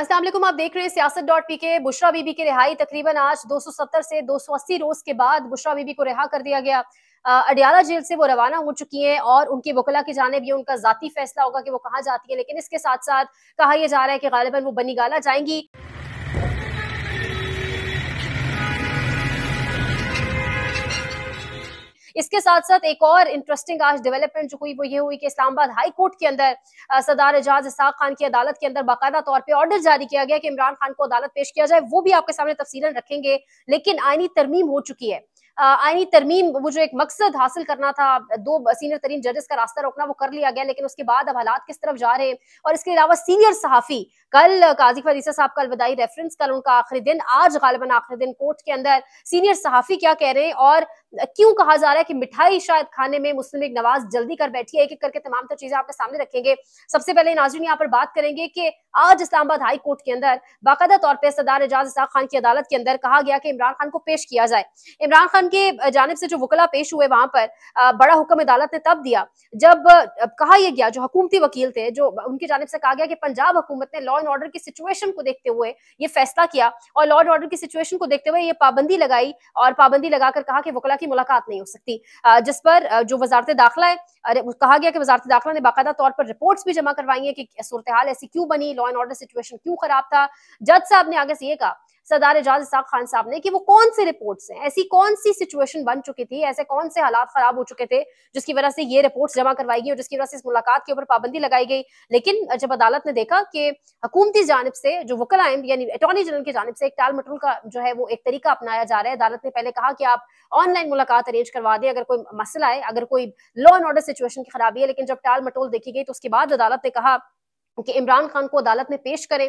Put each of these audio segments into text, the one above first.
असलम आप देख रहे हैं सियासत डॉट पी के बुशरा बीबी की रिहाई तकरीबन आज 270 से 280 रोज के बाद बुशरा बीबी को रिहा कर दिया गया अडियाला जेल से वो रवाना हो चुकी हैं और उनकी वकला की जानब ये उनका जाती फैसला होगा कि वो कहाँ जाती है लेकिन इसके साथ साथ कहा यह जा रहा है कि गालिबा वो बनी गाला जाएंगी इसके साथ साथ एक और इंटरेस्टिंग आज डेवलपमेंट जो हुई वो ये हुई कि इस्लामाबाद हाई कोर्ट के अंदर सदार एजाज इसाक खान की अदालत के अंदर बाकायदा तौर पर ऑर्डर जारी किया गया कि इमरान खान को अदालत पेश किया जाए वो भी आपके सामने तफसीलन रखेंगे लेकिन आईनी तरमीम हो चुकी है आईनी तरमीम वो जो एक मकसद हासिल करना था दो सीनियर तरीन जजेस का रास्ता रोकना वो कर लिया गया लेकिन उसके बाद अब हालात किस तरफ जा रहे हैं और इसके अलावा सीनियर सहाफी कल काजी फरीसा साहब का अलविदाई रेफरेंस कल उनका आखिरी दिन आज गालबन आखिरी दिन कोर्ट के अंदर सीनियर सहाफी क्या कह रहे हैं और क्यों कहा जा रहा है कि मिठाई शायद खाने में मुस्लिम लीग नवाज जल्दी कर बैठी है एक एक करके तमाम तो चीजें आपके सामने रखेंगे सबसे पहले नाजरीन यहाँ पर बात करेंगे कि आज इस्लामाबाद हाई कोर्ट के अंदर बाकायदा तौर पर सदार एजाज इसाक खान की अदालत के अंदर कहा गया कि इमरान खान को पेश किया जाए इमरान खान आलम के जानब से जो वकला पेश हुए वहां पर बड़ा हुक्म अदालत ने तब दिया जब कहा यह गया जो हकूमती वकील थे जो उनकी जानब से कहा गया कि पंजाब हुकूमत ने लॉ एंड ऑर्डर की सिचुएशन को देखते हुए ये फैसला किया और लॉ एंड ऑर्डर की सिचुएशन को देखते हुए ये पाबंदी लगाई और पाबंदी लगाकर कहा कि वकला की मुलाकात नहीं हो सकती जिस पर जो वजारत दाखिला है कहा गया कि वजारत दाखिला ने बाकायदा तौर पर रिपोर्ट भी जमा करवाई है कि सूरत हाल ऐसी क्यों बनी लॉ एंड ऑर्डर सिचुएशन क्यों खराब था जज साहब ने आगे से ये कहा सरदार एजाज इसाक खान साहब ने कि वो कौन से रिपोर्ट्स हैं ऐसी कौन सी सिचुएशन बन चुकी थी ऐसे कौन से हालात खराब हो चुके थे जिसकी वजह से ये रिपोर्ट जमा करवाई गई और जिसकी वजह से इस मुलाकात के ऊपर पाबंदी लगाई गई लेकिन जब अदालत ने देखा कि हुकूमती जानब से जो वकला यानी अटॉर्नी जनरल की जानब से एक टाल मटरूल का जो है वो एक तरीका अपनाया जा रहा है अदालत ने पहले कहा कि आप ऑनलाइन मुलाकात अरेंज करवा दें अगर कोई मसला है अगर कोई लॉ एंड ऑर्डर सिचुएशन की खराबी है लेकिन जब टाल मटोल देखी गई तो उसके बाद अदालत ने कहा कि इमरान खान को अदालत में पेश करें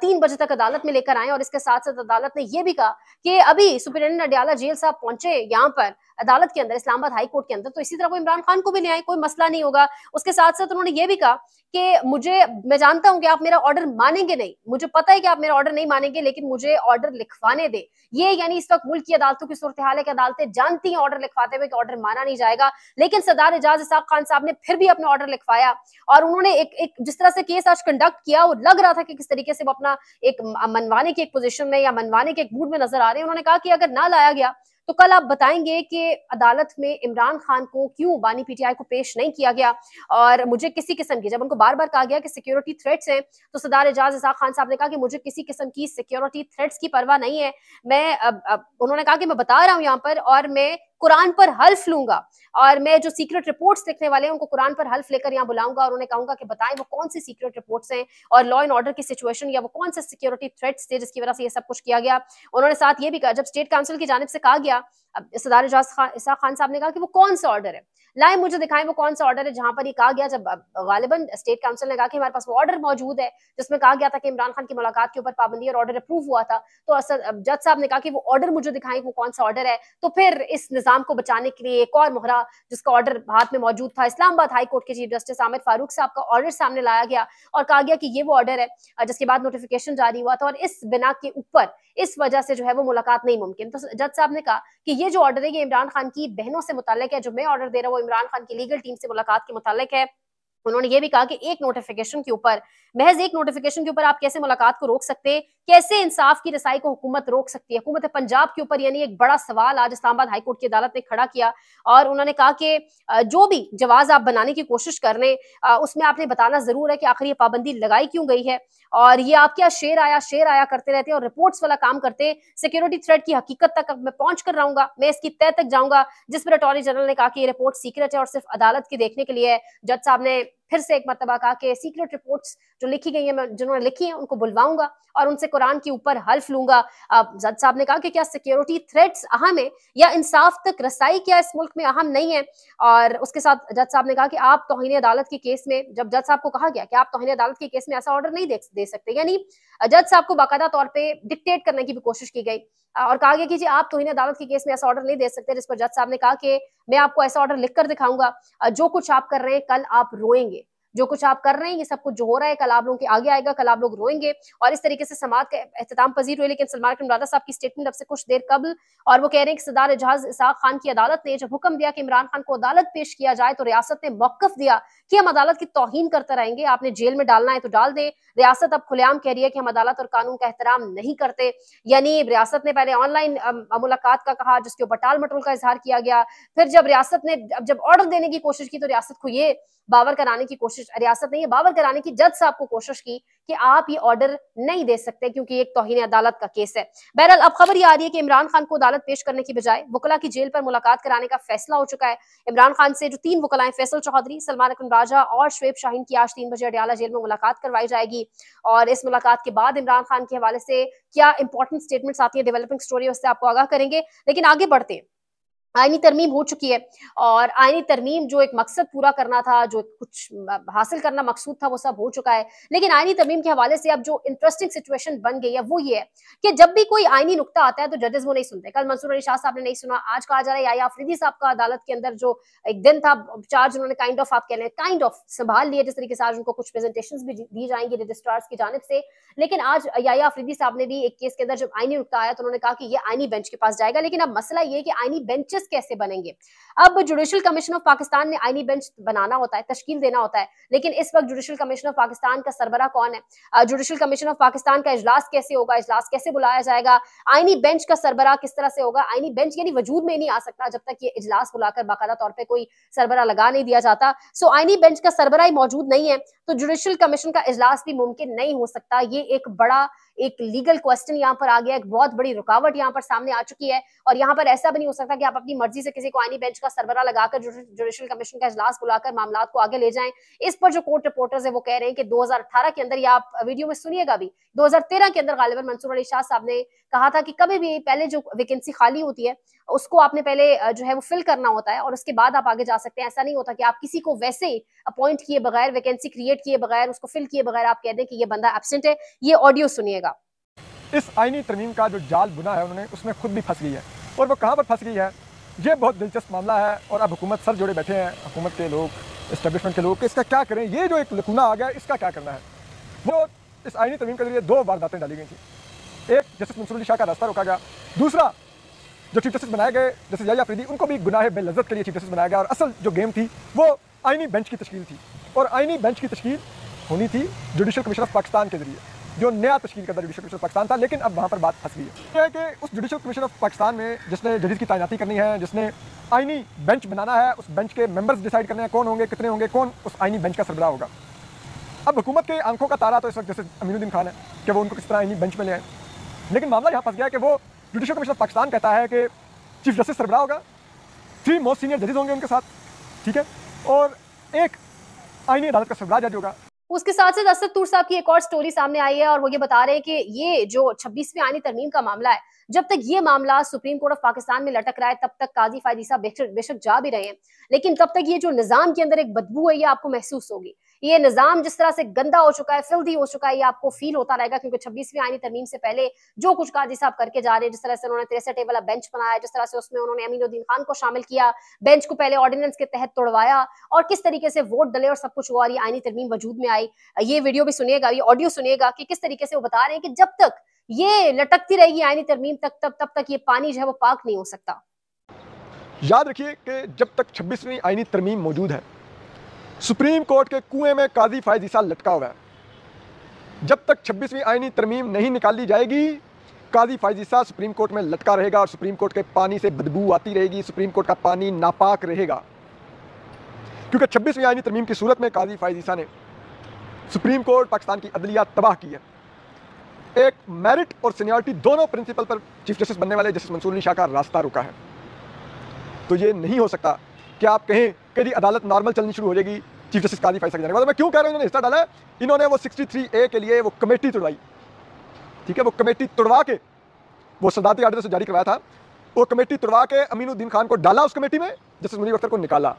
तीन बजे तक अदालत में लेकर आए और इसके साथ साथ अदालत ने यह भी कहा कि अभी सुप्रिंटेंडेंट अडियाला जेल साहब पहुंचे यहाँ पर अदालत के अंदर इस्लामाबाद हाई कोर्ट के अंदर तो इसी तरह वो इमरान खान को भी न्याय कोई मसला नहीं होगा उसके साथ साथ उन्होंने ये भी कहा कि मुझे मैं जानता हूं कि आप मेरा ऑर्डर मानेंगे नहीं मुझे पता है कि आप मेरा ऑर्डर नहीं मानेंगे लेकिन मुझे ऑर्डर लिखवाने दे ये यानी इस वक्त मुल्क की अदालतों की सूरत हाल है कि अदालतें जानती हैं ऑर्डर लिखवाते हुए कि ऑर्डर माना नहीं जाएगा लेकिन सरदार एजाज इसाक खान साहब ने फिर भी अपना ऑर्डर लिखवाया और उन्होंने एक एक जिस तरह से केस आज कंडक्ट किया वो लग रहा था कि किस तरीके से वो अपना एक मनवाने की एक पोजिशन में या मनवाने के एक मूड में नजर आ रहे हैं उन्होंने कहा कि अगर ना लाया गया तो कल आप बताएंगे कि अदालत में इमरान खान को क्यों बानी पीटीआई को पेश नहीं किया गया और मुझे किसी किस्म की जब उनको बार बार कहा गया कि सिक्योरिटी थ्रेट्स हैं तो सदार एजाज इजाक खान साहब ने कहा कि मुझे किसी किस्म की सिक्योरिटी थ्रेट्स की परवाह नहीं है मैं अब, अब, उन्होंने कहा कि मैं बता रहा हूँ यहाँ पर और मैं कुरान पर हल्फ लूंगा और मैं जो सीक्रेट रिपोर्ट्स लिखने वाले हैं उनको कुरान पर हल्फ लेकर यहाँ बुलाऊंगा और उन्हें कहूंगा कि बताएं वो कौन सी सीक्रेट रिपोर्ट्स हैं और लॉ एंड ऑर्डर की सिचुएशन या वो कौन से सिक्योरिटी थ्रेट्स थे जिसकी वजह से ये सब कुछ किया गया उन्होंने साथ ये भी कहा जब स्टेट काउंसिल की जानब से कहा गया अब सदार एजाज खान इसा खान साहब ने कहा कि वो कौन सा ऑर्डर है लाए मुझे दिखाएं वो कौन सा ऑर्डर है जहां पर ये कहा गया जब गालिबन स्टेट काउंसिल ने कहा कि हमारे पास वो ऑर्डर मौजूद है जिसमें कहा गया था कि इमरान खान की मुलाकात के ऊपर पाबंदी और ऑर्डर अप्रूव हुआ था तो जज साहब ने कहा कि वो ऑर्डर मुझे दिखाएं वो कौन सा ऑर्डर है तो फिर इस निजाम को बचाने के लिए एक और मोहरा जिसका ऑर्डर भारत में मौजूद था इस्लामाबाद हाई कोर्ट के चीफ जस्टिस आमिर फारूक साहब का ऑर्डर सामने लाया गया और कहा गया कि ये वो ऑर्डर है जिसके बाद नोटिफिकेशन जारी हुआ था और इस बिना के ऊपर इस वजह से जो है वो मुलाकात नहीं मुमकिन तो जज साहब ने कहा कि ये जो ऑर्डर है ये इमरान खान की बहनों से मुतल है जो मैं ऑर्डर दे रहा हूँ वो इमरान खान की लीगल टीम से मुलाकात के मुतालिक है उन्होंने ये भी कहा कि एक नोटिफिकेशन के ऊपर महज एक नोटिफिकेशन के ऊपर आप कैसे मुलाकात को रोक सकते हैं कैसे इंसाफ की रसाई को हुकूमत रोक सकती है हुकूमत पंजाब के ऊपर यानी एक बड़ा सवाल आज इस्लामाबाद हाईकोर्ट की अदालत ने खड़ा किया और उन्होंने कहा कि जो भी जवाब आप बनाने की कोशिश कर रहे हैं उसमें आपने बताना जरूर है कि आखिर ये पाबंदी लगाई क्यों गई है और ये आप क्या शेर आया शेर आया करते रहते हैं और रिपोर्ट्स वाला काम करते हैं सिक्योरिटी थ्रेड की हकीकत तक मैं पहुंच कर रहूंगा मैं इसकी तय तक जाऊंगा जिस पर अटॉर्नी जनरल ने कहा कि ये रिपोर्ट सीक्रेट है और सिर्फ अदालत के देखने के लिए जज साहब ने फिर से एक मरतबा कहा कि सीक्रेट रिपोर्ट्स जो लिखी गई है मैं जिन्होंने लिखी है उनको बुलवाऊंगा और उनसे कुरान के ऊपर हल्फ लूंगा जज साहब ने कहा कि क्या सिक्योरिटी थ्रेट्स अहम है या इंसाफ तक रसाई क्या इस मुल्क में अहम नहीं है और उसके साथ जज साहब ने कहा कि आप तोहनी अदालत के केस में जब जज साहब को कहा गया कि आप तोहनी अदालत के केस में ऐसा ऑर्डर नहीं दे सकते यानी जज साहब को बाकायदा तौर पर डिक्टेट करने की भी कोशिश की गई और कहा गया कि जी आप तो तोहिन अदालत के केस में ऐसा ऑर्डर नहीं दे सकते जिस पर जज साहब ने कहा कि मैं आपको ऐसा ऑर्डर लिख कर दिखाऊंगा जो कुछ आप कर रहे हैं कल आप रोएंगे जो कुछ आप कर रहे हैं ये सब कुछ जो हो रहा है कल आप लोगों के आगे आएगा कल आप लोग रोएंगे और इस तरीके से समाज का अहतमाम पजीर हुए लेकिन सलमान इमरादा साहब की स्टेटमेंट अब से कुछ देर कबल और वो कह रहे हैं कि सदार एजाज इसाक खान की अदालत ने जब हुक्म दिया कि इमरान खान को अदालत पेश किया जाए तो रियासत ने मौकफ दिया कि हम अदालत की तोहन करते रहेंगे आपने जेल में डालना है तो डाल दें रियासत अब खुलेआम कह रही है कि हम अदालत और कानून का एहतराम नहीं करते यानी रियासत ने पहले ऑनलाइन मुलाकात का कहा जिसके ऊपर टाल मटोल का इजहार किया गया फिर जब रियासत ने जब ऑर्डर देने की कोशिश की तो रियासत को ये बावर कराने की कोशिश कोशिश रियासत ने यह बावर कराने की जज साहब को कोशिश की कि आप ये ऑर्डर नहीं दे सकते क्योंकि एक तोहिन अदालत का केस है बहरहाल अब खबर ये आ रही है कि इमरान खान को अदालत पेश करने की बजाय वकला की जेल पर मुलाकात कराने का फैसला हो चुका है इमरान खान से जो तीन वकलाएं फैसल चौधरी सलमान अकन राजा और शुएब शाहीन की आज तीन बजे अडियाला जेल में मुलाकात करवाई जाएगी और इस मुलाकात के बाद इमरान खान के हवाले से क्या इंपॉर्टेंट स्टेटमेंट्स आती है डेवलपिंग स्टोरी उससे आपको आगाह करेंगे लेकिन आगे बढ़ते हैं आइनी तरमीम हो चुकी है और आयनी तरमीम जो एक मकसद पूरा करना था जो कुछ हासिल करना मकसूद था वो सब हो चुका है लेकिन आइनी तरमीम के हवाले से अब जो इंटरेस्टिंग सिचुएशन बन गई है वो ये है कि जब भी कोई आयनी नुकता आता है तो जजेस वो नहीं सुनते कल मंसूर अली शाह साहब ने नहीं सुना आज कहा जा रहा है या अफरीदी साहब का अदालत के अंदर जो एक दिन था चार्ज उन्होंने काइंड ऑफ आप कह लें काइंड ऑफ संभाल लिया जिस तरीके से आज उनको कुछ प्रेजेंटेशन भी दी जाएंगी रजिस्ट्रार्स की जानब से लेकिन आज या अफरीदी साहब ने भी एक केस के अंदर जब आईनी नुकता आया तो उन्होंने कहा कि ये आईनी बेंच के पास जाएगा लेकिन अब मसला ये कि आईनी बेंचे जस्टिस कैसे बनेंगे अब जुडिशियल कमीशन ऑफ पाकिस्तान ने आईनी बेंच बनाना होता है तश्कील देना होता है लेकिन इस वक्त जुडिशियल कमीशन ऑफ पाकिस्तान का सरबरा कौन है जुडिशियल कमीशन ऑफ पाकिस्तान का इजलास कैसे होगा इजलास कैसे बुलाया जाएगा आईनी बेंच का सरबरा किस तरह से होगा आईनी बेंच यानी वजूद में नहीं आ सकता जब तक ये इजलास बुलाकर बाकायदा तौर पर कोई सरबरा लगा नहीं दिया जाता सो आईनी बेंच का सरबरा मौजूद नहीं है तो जुडिशियल कमीशन का इजलास भी मुमकिन नहीं हो सकता ये एक बड़ा एक लीगल क्वेश्चन यहाँ पर आ गया एक बहुत बड़ी रुकावट यहाँ पर सामने आ चुकी है और यहाँ पर ऐसा भी नहीं हो सकता कि आप अपनी मर्जी से किसी को आईनी बेंच का सरबरा लगाकर जुडिशल कमीशन का इजलास बुलाकर मामला को आगे ले जाए इस पर जो कोर्ट रिपोर्टर्स है वो कह रहे हैं कि 2018 के अंदर या आप वीडियो में सुनिएगा भी 2013 के अंदर गालिबा मंसूर अली शाह साहब ने कहा था कि कभी भी पहले जो वैकेंसी खाली होती है उसको आपने पहले जो है वो फिल करना होता है और उसके बाद आप आगे जा सकते हैं ऐसा नहीं होता कि आप किसी को वैसे ही अपॉइंट किए बगैर वैकेंसी क्रिएट किए बगैर उसको फिल किए बगैर आप कह दें कि ये बंदा एबसेंट है ये ऑडियो सुनिएगा इस आईनी तरमीम का जो जाल बुना है उन्होंने उसमें खुद भी फंस गई है और वो कहाँ पर फंस गई है ये बहुत दिलचस्प मामला है और अब हुकूमत सर जोड़े बैठे हैं हुकूमत के लोग इस्टेब्लिशमेंट के लोग कि इसका क्या करें ये जो एक लकुना आ गया इसका क्या करना है वो इस आइनी तरमीम के जरिए दो वारदातें डाली गई थी एक जस्टिस मंसूर शाह का रास्ता रोका गया दूसरा जो चीफ जस्टिस बनाए गए जस्टिस जया अफरीदी उनको भी गुनाह बेलजत के लिए चीफ जस्टिस बनाया गया और असल जो गेम थी वो आइनी बेंच की तश्ील थी और आइनी बेंच की तश्ील होनी थी जुडिशल कमीशन ऑफ पाकिस्तान के जरिए जो नया तश्ल का जुडिशल कमीशन ऑफ पाकिस्तान था लेकिन अब वहाँ पर बात फंस गई है है कि उस जुडिशल कमीशन ऑफ पाकिस्तान में जिसने जजेस की तैनाती करनी है जिसने आइनी बेंच बनाना है उस बेंच के मेंबर्स डिसाइड करने हैं कौन होंगे कितने होंगे कौन उस आइनी बेंच का सरबरा होगा अब हुकूमत के आंखों का तारा तो इस वक्त जैसे अमीनुद्दीन खान है कि वो उनको किस तरह आइनी बेंच में ले आए लेकिन मामला यहाँ फंस गया कि वो जुडिशल कमीशन ऑफ पाकिस्तान कहता है कि चीफ जस्टिस सरबरा होगा थ्री मोस्ट सीनियर जजेज होंगे उनके साथ ठीक है और एक आइनी अदालत का सरबरा जज होगा उसके साथ साथ असद तूर साहब की एक और स्टोरी सामने आई है और वो ये बता रहे हैं कि ये जो छब्बीसवीं आनी तरमीम का मामला है जब तक ये मामला सुप्रीम कोर्ट ऑफ पाकिस्तान में लटक रहा है तब तक काजी फायदी साहब बेशक जा भी रहे हैं लेकिन तब तक ये जो निजाम के अंदर एक बदबू है ये आपको महसूस होगी ये निजाम जिस तरह से गंदा हो चुका है फिल्दी हो चुका है ये आपको फील होता रहेगा क्योंकि छब्बीसवीं आईनी तरमीम से पहले जो कुछ काजी साहब करके जा रहे हैं जिस तरह से उन्होंने तिरसठ वाला बेंच बनाया जिस तरह से उसमें उन्होंने अमीनुद्दीन खान को शामिल किया बेंच को पहले ऑर्डिनेंस के तहत तोड़वाया और किस तरीके से वोट डले और सब कुछ हुआ और ये आईनी तरमीम वजूद में आई ये वीडियो भी सुनेगा ये ऑडियो सुनेगा कि किस तरीके से वो बता रहे हैं कि जब तक ये लटकती रहेगी आईनी तरमीम तक तब तब तक ये पानी जो है वो पाक नहीं हो सकता याद रखिए कि जब तक 26वीं आईनी तरमीम मौजूद है सुप्रीम कोर्ट के कुएं में काजी साल लटका हुआ है जब तक छब्बीसवीं आईनी तरमीम नहीं निकाली जाएगी काजी फायजिसा सुप्रीम कोर्ट में लटका रहेगा और सुप्रीम कोर्ट के पानी से बदबू आती रहेगी सुप्रीम कोर्ट का पानी नापाक रहेगा क्योंकि छब्बीसवीं आईनी तरमीम की सूरत में काजी साह ने सुप्रीम कोर्ट पाकिस्तान की अदलिया तबाह की है एक मेरिट और सीनियरिटी दोनों प्रिंसिपल पर चीफ जस्टिस बनने वाले जस्टिस मंसूर अली शाह का रास्ता रुका है तो ये नहीं हो सकता कि आप कहें कि जी अदालत नॉर्मल चलनी शुरू हो जाएगी चीफ जस्टिस काजी फैसल जाने मैं क्यों कह रहा हूँ इन्होंने हिस्सा डाला है इन्होंने वो सिक्सटी थ्री ए के लिए वो कमेटी तोड़वाई ठीक है वो कमेटी तोड़वा के वो सदारती आर्डर से जारी करवाया था वो कमेटी तोड़वा के अमीनुद्दीन खान को डाला उस कमेटी में जस्टिस मुनीर अख्तर को निकाला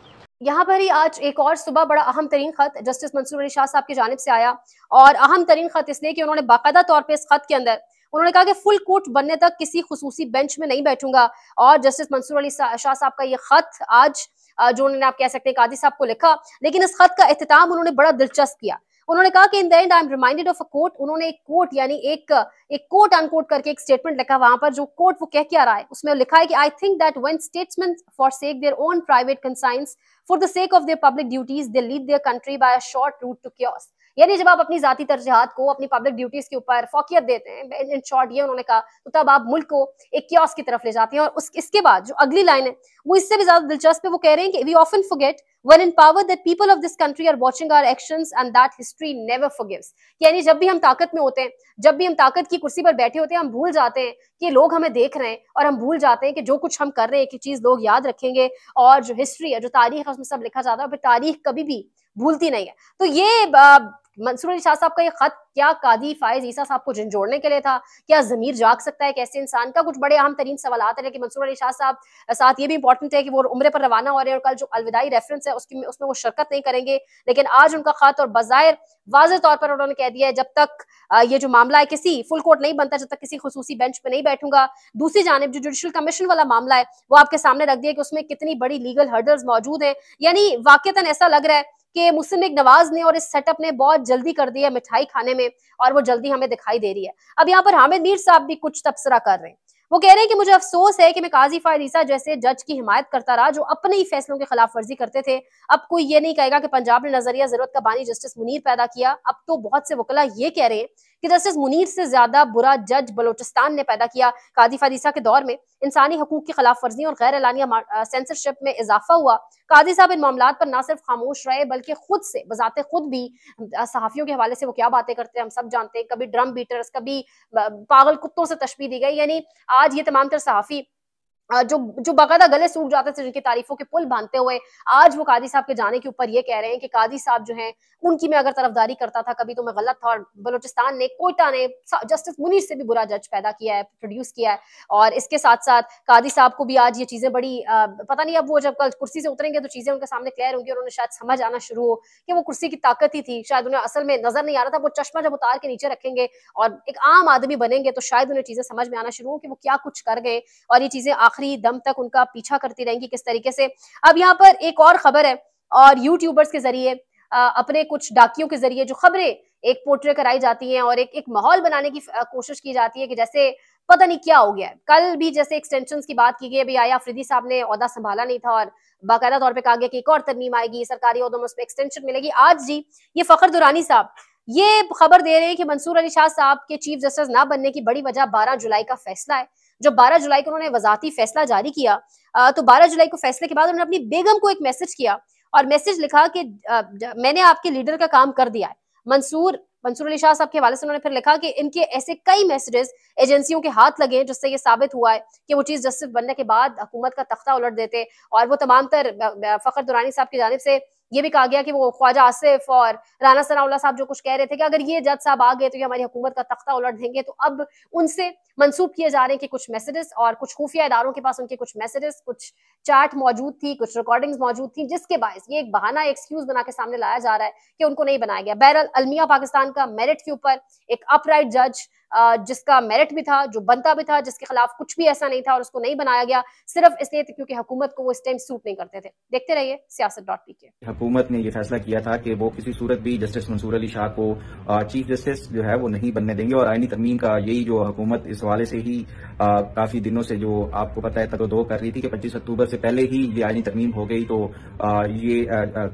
यहाँ पर ही आज एक और सुबह बड़ा अहम तरीन खत जस्टिस मंसूर अली शाह साहब की जानब से आया और अहम तरीन खत इसलिए कि उन्होंने बाकायदा तौर पर इस खत के अंदर उन्होंने कहा कि फुल कोर्ट बनने तक किसी खसूसी बेंच में नहीं बैठूंगा और जस्टिस मंसूर अली शाह साहब का ये खत आज जो उन्होंने आप कह सकते हैं काजी साहब को लिखा लेकिन इस खत का अहतमाम उन्होंने बड़ा दिलचस्प किया उन्होंने कहा कि in the end I am reminded of a quote उन्होंने एक कोर्ट यानी एक एक कोर्ट अनकोट करके एक स्टेटमेंट लिखा वहां पर जो कोर्ट वो कह क्या रहा है उसमें लिखा है कि I think that when statesman forsake their own private conscience for the sake of their public duties they lead their country by a short route to क्योर्स यानी जब आप अपनी जाती तरजीहत को अपनी पब्लिक ड्यूटीज के ऊपर फोकियत देते हैं इन शॉर्ट ये उन्होंने कहा तो तब आप मुल्क को एक क्योस की तरफ ले जाते हैं और उस इसके बाद जो अगली लाइन है वो इससे भी ज्यादा दिलचस्प है वो कह रहे हैं कि we often forget when in power that people of this country are watching our action and that history never forgives यानी जब भी हम ताकत में होते हैं जब भी हम ताकत की कुर्सी पर बैठे होते हैं हम भूल जाते हैं कि लोग हमें देख रहे हैं और हम भूल जाते हैं कि जो कुछ हम कर रहे हैं एक चीज लोग याद रखेंगे और जो हिस्ट्री है जो तारीख है उसमें सब लिखा जाता है और फिर तारीख कभी भी भूलती नहीं है तो ये मंसूर अली शाह साहब का ये खत क्या कादी फायज ईसा साहब को झंझोड़ने के लिए था क्या जमीर जाग सकता है कैसे इंसान का कुछ बड़े अहम तरीन सवाल है लेकिन मंसूर अली शाह साहब साथ ये भी इंपॉर्टेंट है कि वो उम्र पर रवाना हो रहे हैं और कल जो अलविदाई रेफरेंस है उसकी उसमें वो शिरकत नहीं करेंगे लेकिन आज उनका खत और बाहर वाज तौर पर उन्होंने कह दिया है जब तक ये जो मामला है किसी फुल कोर्ट नहीं बनता जब तक किसी खसूसी बेंच पर नहीं बैठूंगा दूसरी जानब जो जुडिशल कमीशन वाला मामला है वो आपके सामने रख दिया कि उसमें कितनी बड़ी लीगल हर्डल्स मौजूद है यानी वाकता ऐसा लग रहा है कि मुस्लिम लीग नवाज ने और इस सेटअप ने बहुत जल्दी कर दी है मिठाई खाने में और वो जल्दी हमें दिखाई दे रही है अब यहाँ पर हामिद मीर साहब भी कुछ तबसरा कर रहे हैं वो कह रहे हैं कि मुझे अफसोस है कि मैं काजी फायदीसा जैसे जज की हिमायत करता रहा जो अपने ही फैसलों के खिलाफ वर्जी करते थे अब कोई ये नहीं कहेगा कि पंजाब ने नजरिया जरूरत का बानी जस्टिस मुनीर पैदा किया अब तो बहुत से वकला ये कह रहे हैं कि जस्टिस मुनीर से ज्यादा बुरा जज बलोचिस्तान ने पैदा किया कादी फादीसा के दौर में इंसानी हकूक की खिलाफ वर्जी और गैर एलानिया सेंसरशिप में इजाफा हुआ कादी साहब इन मामला पर ना सिर्फ खामोश रहे बल्कि खुद से बजाते खुद भी सहाफियों के हवाले से वो क्या बातें करते हैं हम सब जानते हैं कभी ड्रम बीटर्स कभी पागल कुत्तों से तशबी दी गई यानी आज ये तमाम तर सहाफी जो जो बाकायदा गले सूख जाते थे जिनकी तारीफों के पुल बांधते हुए आज वो कादी साहब के जाने के ऊपर ये कह रहे हैं कि कादी साहब जो हैं उनकी मैं अगर तरफदारी करता था कभी तो मैं गलत था और बलोचिस्तान ने कोयटा ने जस्टिस मुनीर से भी बुरा जज पैदा किया है प्रोड्यूस किया है और इसके साथ साथ कादी साहब को भी आज ये चीजें बड़ी आ, पता नहीं अब वो जब कल कुर्सी से उतरेंगे तो चीजें उनके सामने क्लियर होंगी और उन्हें शायद समझ आना शुरू हो कि वो कुर्सी की ताकत ही थी शायद उन्हें असल में नजर नहीं आ रहा था वो चश्मा जब उतार के नीचे रखेंगे और एक आम आदमी बनेंगे तो शायद उन्हें चीजें समझ में आना शुरू हो कि वो क्या कुछ कर गए और ये चीजें आखिर आखिरी दम तक उनका पीछा करती रहेंगी किस तरीके से अब यहाँ पर एक और खबर है और यूट्यूबर्स के जरिए अपने कुछ डाकियों के जरिए जो खबरें एक पोर्ट्रे कराई जाती हैं और एक एक माहौल बनाने की कोशिश की जाती है कि जैसे पता नहीं क्या हो गया है कल भी जैसे एक्सटेंशन की बात की गई अभी आया अफरीदी साहब ने अहदा संभाला नहीं था और बाकायदा तौर पर कहा गया कि एक और तरमीम आएगी सरकारी अहदों में उस पर एक्सटेंशन मिलेगी आज जी ये फखर दुरानी साहब ये खबर दे रहे हैं कि मंसूर अली शाह साहब के चीफ जस्टिस ना बनने की बड़ी वजह 12 जुलाई का फैसला है जब बारह जुलाई को उन्होंने वजाती फैसला जारी किया तो बारह जुलाई को फैसले के बाद उन्होंने अपनी बेगम को एक मैसेज किया और मैसेज लिखा कि मैंने आपके लीडर का काम कर दिया है मंसूर मंसूर अली शाह साहब के हवाले से उन्होंने फिर लिखा कि इनके ऐसे कई मैसेजेस एजेंसियों के हाथ लगे जिससे ये साबित हुआ है कि वो चीफ जस्टिस बनने के बाद हुकूमत का तख्ता उलट देते और वो तमाम तर फखर दुरानी साहब की जानब से ये भी कहा गया कि वो ख्वाजा आसिफ और राना सनाउल्ला साहब जो कुछ कह रहे थे कि अगर ये जज साहब आ गए तो ये हमारी हुकूमत का तख्ता उलट देंगे तो अब उनसे मनसूब किए जा रहे हैं कि कुछ मैसेजेस और कुछ खुफिया इदारों के पास उनके कुछ मैसेजेस कुछ चार्ट मौजूद थी कुछ रिकॉर्डिंग्स मौजूद थी जिसके बायस ये एक बहाना एक्सक्यूज बना के सामने लाया जा रहा है कि उनको नहीं बनाया गया बहरहाल अलमिया पाकिस्तान का मेरिट के ऊपर एक अपराइट जज जिसका मेरिट भी था जो बनता भी था जिसके खिलाफ कुछ भी ऐसा नहीं था और उसको नहीं बनाया गया सिर्फ इसलिए क्योंकि हुकूमत को वो इस टाइम सूट नहीं करते थे देखते रहिए सियासत डॉट पी के हुकूमत ने यह फैसला किया था कि वो किसी सूरत भी जस्टिस मंसूर अली शाह को चीफ जस्टिस जो है वो नहीं बनने देंगे और आईनी तरमीम का यही जो हुकूमत इस हवाले से ही काफी दिनों से जो आपको पता है तदोदो कर रही थी कि पच्चीस अक्टूबर से पहले ही ये आईनी तरमीम हो गई तो ये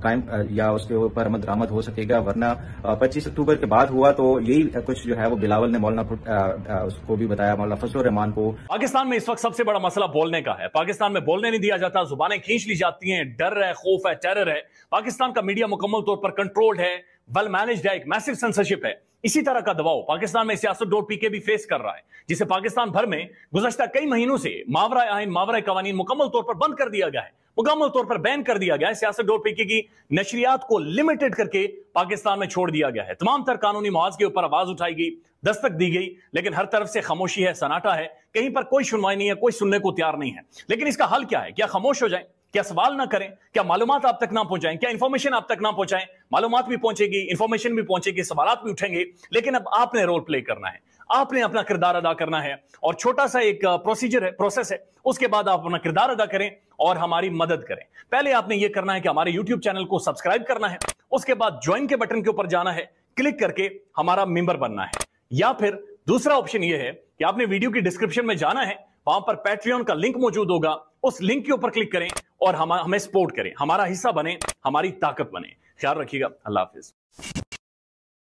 कायम या उसके ऊपर आमद दरामद हो सकेगा वरना पच्चीस अक्टूबर के बाद हुआ तो यही कुछ जो है वो बिलावल ने मौलना उसको भी बताया मौला फजल रहमान को पाकिस्तान में इस वक्त सबसे बड़ा मसला बोलने का है पाकिस्तान में बोलने नहीं दिया जाता जुबानें खींच ली जाती हैं डर है खौफ है टेरर है पाकिस्तान का मीडिया मुकम्मल तौर पर कंट्रोल्ड है वेल मैनेज है एक मैसिव सेंसरशिप है इसी तरह का दबाव पाकिस्तान में सियासत डोर पीके भी फेस कर रहा है जिसे पाकिस्तान भर में गुजश्ता कई महीनों से मावरा आइन मावरा कवानी मुकम्मल तौर पर बंद कर दिया गया है मुकम्मल तौर पर बैन कर दिया गया है सियासत डोर पीके की नशरियात को लिमिटेड करके पाकिस्तान में छोड़ दिया गया है तमाम तर कानूनी मुआज के ऊपर आवाज उठाई गई दस्तक दी गई लेकिन हर तरफ से खामोशी है सनाटा है कहीं पर कोई सुनवाई नहीं है कोई सुनने को तैयार नहीं है लेकिन इसका हल क्या है क्या खामोश हो जाए क्या सवाल ना करें क्या मालूम आप तक ना पहुंचाएं क्या इंफॉर्मेशन आप तक ना पहुंचाएं मालूम भी पहुंचेगी इंफॉर्मेशन भी पहुंचेगी सवाल भी उठेंगे लेकिन अब आपने रोल प्ले करना है आपने अपना किरदार अदा करना है और छोटा सा एक प्रोसीजर uh, है प्रोसेस है उसके बाद आप अपना किरदार अदा करें और हमारी मदद करें पहले आपने ये करना है कि हमारे यूट्यूब चैनल को सब्सक्राइब करना है उसके बाद ज्वाइन के बटन के ऊपर जाना है क्लिक करके हमारा मेंबर बनना है या फिर दूसरा ऑप्शन ये है कि आपने वीडियो की डिस्क्रिप्शन में जाना है वहां पर पैट्रियन का लिंक मौजूद होगा उस लिंक के ऊपर क्लिक करें और हम हमें सपोर्ट करें हमारा हिस्सा बने हमारी ताकत बने ख्याल रखिएगा अल्लाह हाफिज